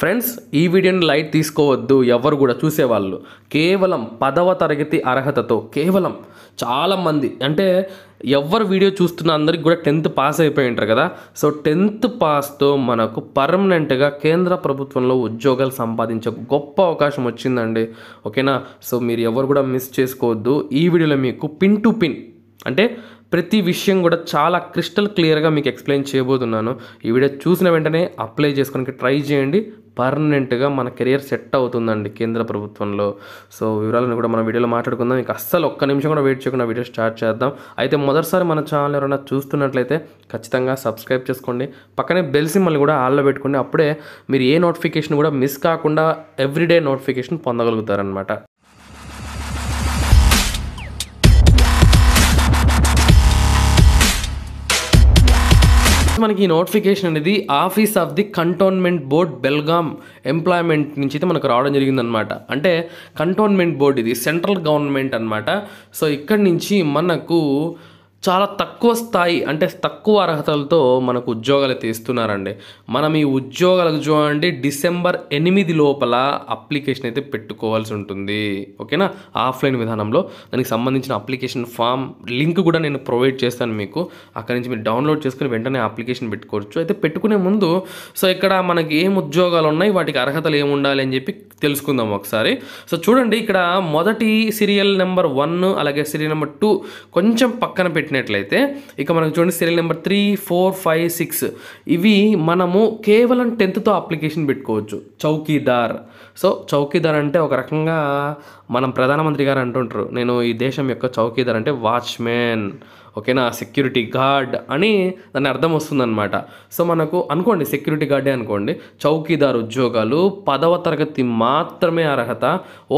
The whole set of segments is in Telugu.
ఫ్రెండ్స్ ఈ వీడియోని లైట్ తీసుకోవద్దు ఎవరు కూడా చూసేవాళ్ళు కేవలం పదవ తరగతి అర్హతతో కేవలం చాలామంది అంటే ఎవరు వీడియో చూస్తున్న అందరికి కూడా టెన్త్ పాస్ అయిపోయి ఉంటారు కదా సో టెన్త్ పాస్తో మనకు పర్మనెంట్గా కేంద్ర ప్రభుత్వంలో ఉద్యోగాలు సంపాదించే గొప్ప అవకాశం వచ్చిందండి ఓకేనా సో మీరు ఎవరు కూడా మిస్ చేసుకోవద్దు ఈ వీడియోలో మీకు పిన్ టు పిన్ అంటే ప్రతి విషయం కూడా చాలా క్రిస్టల్ క్లియర్గా మీకు ఎక్స్ప్లెయిన్ చేయబోతున్నాను ఈ వీడియో చూసిన వెంటనే అప్లై చేసుకోనికి ట్రై చేయండి పర్మనెంట్గా మన కెరియర్ సెట్ అవుతుందండి కేంద్ర ప్రభుత్వంలో సో వివరాలను కూడా మన వీడియోలో మాట్లాడుకుందాం మీకు అస్సలు ఒక్క నిమిషం కూడా వెయిట్ చేయకుండా వీడియో స్టార్ట్ చేద్దాం అయితే మొదటిసారి మన ఛానల్ ఎవరైనా చూస్తున్నట్లయితే ఖచ్చితంగా సబ్స్క్రైబ్ చేసుకోండి పక్కనే బెల్ సిమ్మల్ని కూడా ఆల్లో పెట్టుకోండి అప్పుడే మీరు ఏ నోటిఫికేషన్ కూడా మిస్ కాకుండా ఎవ్రీడే నోటిఫికేషన్ పొందగలుగుతారనమాట మనకి ఈ నోటిఫికేషన్ అనేది office of the cantonment board Belgaum employment నుంచి అయితే మనకు రావడం జరిగిందనమాట అంటే కంటోన్మెంట్ బోర్డ్ ఇది సెంట్రల్ గవర్నమెంట్ అనమాట సో ఇక్కడి నుంచి మనకు చాలా తక్కువ స్థాయి అంటే తక్కువ అర్హతలతో మనకు ఉద్యోగాలు అయితే ఇస్తున్నారండి మనం ఈ ఉద్యోగాలకు చూడండి డిసెంబర్ ఎనిమిది లోపల అప్లికేషన్ అయితే పెట్టుకోవాల్సి ఉంటుంది ఓకేనా ఆఫ్లైన్ విధానంలో దానికి సంబంధించిన అప్లికేషన్ ఫామ్ లింక్ కూడా నేను ప్రొవైడ్ చేస్తాను మీకు అక్కడి నుంచి మీరు డౌన్లోడ్ చేసుకుని వెంటనే అప్లికేషన్ పెట్టుకోవచ్చు అయితే పెట్టుకునే ముందు సో ఇక్కడ మనకి ఏం ఉద్యోగాలు ఉన్నాయి వాటికి అర్హతలు ఏమి ఉండాలి అని చెప్పి తెలుసుకుందాం ఒకసారి సో చూడండి ఇక్కడ మొదటి సీరియల్ నెంబర్ వన్ అలాగే సీరియల్ నెంబర్ టూ కొంచెం పక్కన పెట్టిన పెట్టినట్లయితే ఇక మనకు చూడండి serial number three four five six ఇవి మనము కేవలం టెన్త్తో అప్లికేషన్ పెట్టుకోవచ్చు చౌకీదార్ సో చౌకీదార్ అంటే ఒక రకంగా మనం ప్రధానమంత్రి గారు అంటుంటారు నేను ఈ దేశం యొక్క చౌకీదార్ అంటే వాచ్మెన్ ఓకేనా సెక్యూరిటీ గార్డ్ అని దాని అర్థం వస్తుందన్నమాట సో మనకు అనుకోండి సెక్యూరిటీ గార్డే అనుకోండి చౌకీదార్ ఉద్యోగాలు పదవ తరగతి మాత్రమే అర్హత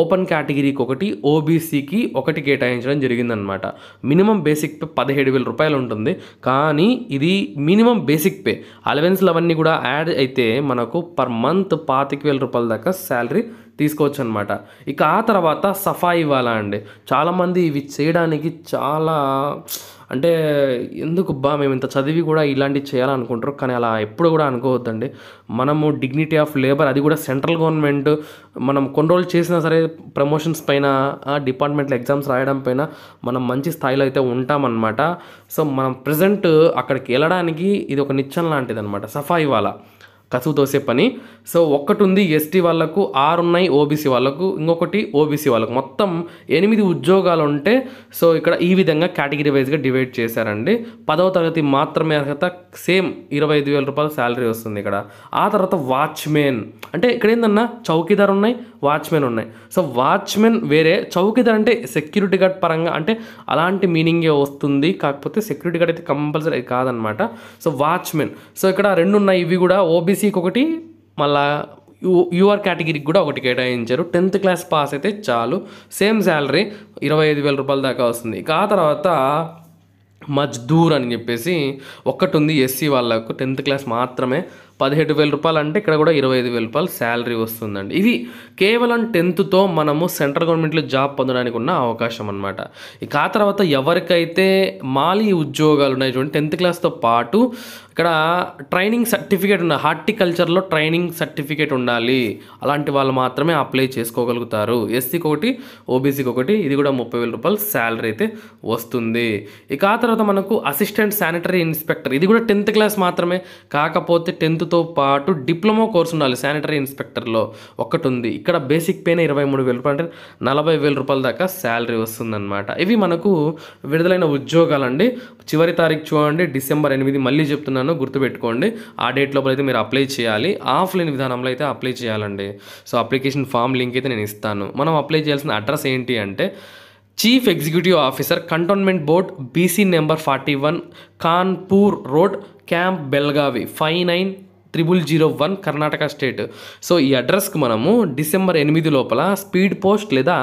ఓపెన్ కేటగిరీకి ఒకటి ఓబీసీకి ఒకటి కేటాయించడం జరిగిందనమాట మినిమం బేసిక్ పే పదిహేడు వేల రూపాయలు ఉంటుంది కానీ ఇది మినిమం బేసిక్ పే అలవెన్స్లు అవన్నీ కూడా యాడ్ అయితే మనకు పర్ మంత్ పాతిక వేల రూపాయల దాకా శాలరీ తీసుకోవచ్చు అనమాట ఇక ఆ తర్వాత సఫాయి ఇవ్వాలా అండి చాలామంది ఇవి చేయడానికి చాలా అంటే ఎందుకు బా మేము ఇంత చదివి కూడా ఇలాంటివి చేయాలనుకుంటారు కానీ అలా ఎప్పుడు కూడా అనుకోవద్దండి మనము డిగ్నిటీ ఆఫ్ లేబర్ అది కూడా సెంట్రల్ గవర్నమెంట్ మనం కొన్ని చేసినా సరే ప్రమోషన్స్ పైన డిపార్ట్మెంట్లో ఎగ్జామ్స్ రాయడం పైన మనం మంచి స్థాయిలో అయితే ఉంటామన్నమాట సో మనం ప్రజెంట్ అక్కడికి వెళ్ళడానికి ఇది ఒక నిచ్చెన లాంటిది అనమాట సఫా ఇవ్వాలా కసువు తోసే పని సో ఒక్కటి ఉంది ఎస్టీ వాళ్ళకు ఆరు ఉన్నాయి ఓబీసీ వాళ్ళకు ఇంకొకటి ఓబీసీ వాళ్ళకు మొత్తం ఎనిమిది ఉద్యోగాలు ఉంటే సో ఇక్కడ ఈ విధంగా కేటగిరీ వైజ్గా డివైడ్ చేశారండి పదవ తరగతి మాత్రమే అర్హత సేమ్ ఇరవై ఐదు వేల రూపాయల శాలరీ వస్తుంది ఇక్కడ ఆ తర్వాత వాచ్మెన్ అంటే ఇక్కడ ఏందన్నా చౌకీదార్ ఉన్నాయి వాచ్మెన్ ఉన్నాయి సో వాచ్మెన్ వేరే చౌకీదార్ అంటే సెక్యూరిటీ గార్డ్ పరంగా అంటే అలాంటి మీనింగే వస్తుంది కాకపోతే సెక్యూరిటీ గార్డ్ అయితే కంపల్సరీ కాదనమాట సో వాచ్మెన్ సో ఇక్కడ రెండు ఉన్నాయి ఇవి కూడా ఓబీసీ ఏసీకి ఒకటి మళ్ళా యూ యూఆర్ కేటగిరీకి కూడా ఒకటి కేటాయించారు టెన్త్ క్లాస్ పాస్ అయితే చాలు సేమ్ శాలరీ ఇరవై ఐదు వేల రూపాయల దాకా వస్తుంది ఆ తర్వాత మజ్దూర్ అని చెప్పేసి ఒక్కటి ఉంది ఎస్సీ వాళ్ళకు టెన్త్ క్లాస్ మాత్రమే పదిహేడు వేల రూపాయలు అంటే ఇక్కడ కూడా ఇరవై ఐదు వేల రూపాయలు శాలరీ వస్తుందండి ఇది కేవలం టెన్త్తో మనము సెంట్రల్ గవర్నమెంట్లో జాబ్ పొందడానికి ఉన్న అవకాశం అనమాట ఇక ఆ తర్వాత ఎవరికైతే మాలి ఉద్యోగాలు ఉన్నాయి చూడండి టెన్త్ క్లాస్తో పాటు ఇక్కడ ట్రైనింగ్ సర్టిఫికేట్ ఉండాలి హార్టికల్చర్లో ట్రైనింగ్ సర్టిఫికేట్ ఉండాలి అలాంటి వాళ్ళు మాత్రమే అప్లై చేసుకోగలుగుతారు ఎస్సీకి ఒకటి ఓబీసీకి ఒకటి ఇది కూడా ముప్పై వేల రూపాయలు శాలరీ అయితే వస్తుంది ఇక ఆ తర్వాత మనకు అసిస్టెంట్ శానిటరీ ఇన్స్పెక్టర్ ఇది కూడా టెన్త్ క్లాస్ మాత్రమే కాకపోతే టెన్త్తో పాటు డిప్లొమా కోర్స్ ఉండాలి శానిటరీ ఇన్స్పెక్టర్లో ఒకటి ఉంది ఇక్కడ బేసిక్ పేనే ఇరవై మూడు వేల రూపాయలు అంటే నలభై వేల రూపాయల దాకా శాలరీ వస్తుందన్నమాట ఇవి మనకు విడుదలైన ఉద్యోగాలండి చివరి తారీఖు చూడండి డిసెంబర్ ఎనిమిది మళ్ళీ చెప్తున్నాను చెప్తున్నానో గుర్తుపెట్టుకోండి ఆ డేట్ లోపల అయితే మీరు అప్లై చేయాలి ఆఫ్లైన్ విధానంలో అయితే అప్లై చేయాలండి సో అప్లికేషన్ ఫామ్ లింక్ అయితే నేను ఇస్తాను మనం అప్లై చేయాల్సిన అడ్రస్ ఏంటి అంటే chief executive officer cantonment board BC number forty one Kanpur road camp Belagavi five nine triple zero one Karnataka state so ఈ అడ్రస్కి మనము డిసెంబర్ ఎనిమిది లోపల స్పీడ్ పోస్ట్ లేదా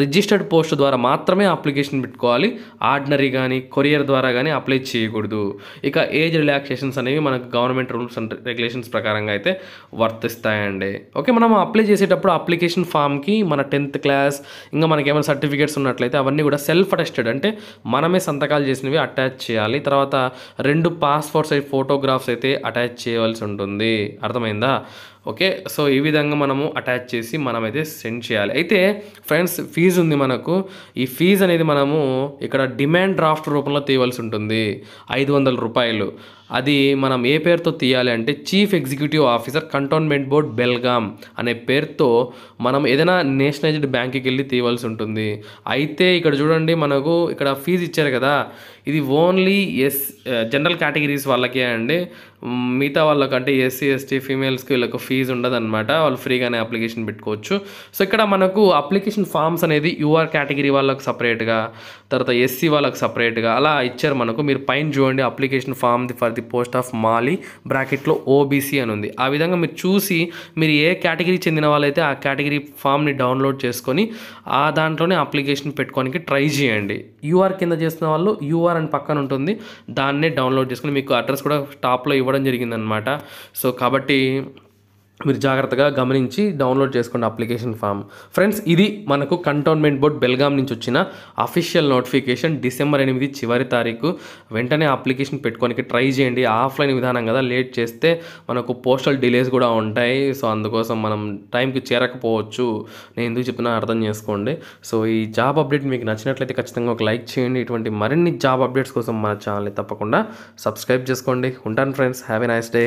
రిజిస్టర్డ్ పోస్ట్ ద్వారా మాత్రమే అప్లికేషన్ పెట్టుకోవాలి ఆర్డినరీ కానీ కొరియర్ ద్వారా కానీ అప్లై చేయకూడదు ఇక ఏజ్ రిలాక్సేషన్స్ అనేవి మనకు గవర్నమెంట్ రూల్స్ అండ్ రెగ్యులేషన్స్ ప్రకారంగా అయితే వర్తిస్తాయండి ఓకే మనం అప్లై చేసేటప్పుడు అప్లికేషన్ ఫామ్కి మన టెన్త్ క్లాస్ ఇంకా మనకి ఏమైనా సర్టిఫికేట్స్ ఉన్నట్లయితే అవన్నీ కూడా సెల్ఫ్ అటెస్టెడ్ అంటే మనమే సంతకాలు చేసినవి అటాచ్ చేయాలి తర్వాత రెండు పాస్పోర్ట్ సైజ్ ఫోటోగ్రాఫ్స్ అయితే అటాచ్ చేయవలసి ఉంటుంది ఉంటుంది అర్థమైందా ఓకే సో ఈ విధంగా మనము అటాచ్ చేసి మనమైతే సెండ్ చేయాలి అయితే ఫ్రెండ్స్ ఫీజు ఉంది మనకు ఈ ఫీజు అనేది మనము ఇక్కడ డిమాండ్ డ్రాఫ్ట్ రూపంలో తీయవలసి ఉంటుంది ఐదు వందల రూపాయలు అది మనం ఏ పేరుతో తీయాలి అంటే chief executive officer cantonment board Belgaum అనే పేరుతో మనం ఏదైనా నేషనలైజ్డ్ బ్యాంక్కి వెళ్ళి తీయవలసి ఉంటుంది అయితే ఇక్కడ చూడండి మనకు ఇక్కడ ఫీజు ఇచ్చారు కదా ఇది ఓన్లీ ఎస్ జనరల్ కేటగిరీస్ వాళ్ళకే అండి మిగతా వాళ్ళకంటే ఎస్సీ ఎస్టీ ఫీమేల్స్కి వీళ్ళకు ఫీ ఫీజు ఉండదు అనమాట వాళ్ళు ఫ్రీగానే అప్లికేషన్ పెట్టుకోవచ్చు సో ఇక్కడ మనకు అప్లికేషన్ ఫామ్స్ అనేది యూఆర్ కేటగిరీ వాళ్ళకు సపరేట్గా తర్వాత ఎస్సీ వాళ్ళకి సపరేట్గా అలా ఇచ్చారు మనకు మీరు పైన చూడండి application form the for the post of mali బ్రాకెట్లో ఓబీసీ అని ఉంది ఆ విధంగా మీరు చూసి మీరు ఏ కేటగిరీ చెందిన వాళ్ళైతే ఆ కేటగిరీ ఫామ్ని డౌన్లోడ్ చేసుకొని ఆ దాంట్లోనే అప్లికేషన్ పెట్టుకోవడానికి ట్రై చేయండి యూఆర్ కింద చేస్తున్న వాళ్ళు యూఆర్ అని పక్కన ఉంటుంది దాన్నే డౌన్లోడ్ చేసుకుని మీకు అడ్రస్ కూడా టాప్లో ఇవ్వడం జరిగిందనమాట సో కాబట్టి మీరు జాగ్రత్తగా గమనించి డౌన్లోడ్ చేసుకోండి అప్లికేషన్ ఫామ్ ఫ్రెండ్స్ ఇది మనకు కంటోన్మెంట్ బోర్డ్ బెల్గాం నుంచి వచ్చిన అఫీషియల్ నోటిఫికేషన్ డిసెంబర్ ఎనిమిది చివరి తారీఖు వెంటనే అప్లికేషన్ పెట్టుకోనికి ట్రై చేయండి ఆఫ్లైన్ విధానం కదా లేట్ చేస్తే మనకు పోస్టల్ డిలేస్ కూడా ఉంటాయి సో అందుకోసం మనం టైంకి చేరకపోవచ్చు నేను ఎందుకు చెప్తున్నా అర్థం చేసుకోండి సో ఈ జాబ్ అప్డేట్ మీకు నచ్చినట్లయితే ఖచ్చితంగా ఒక లైక్ చేయండి ఇటువంటి మరిన్ని జాబ్ అప్డేట్స్ కోసం మన ఛానల్ని తప్పకుండా సబ్స్క్రైబ్ చేసుకోండి ఉంటాను ఫ్రెండ్స్ హ్యావ్ నైస్ డే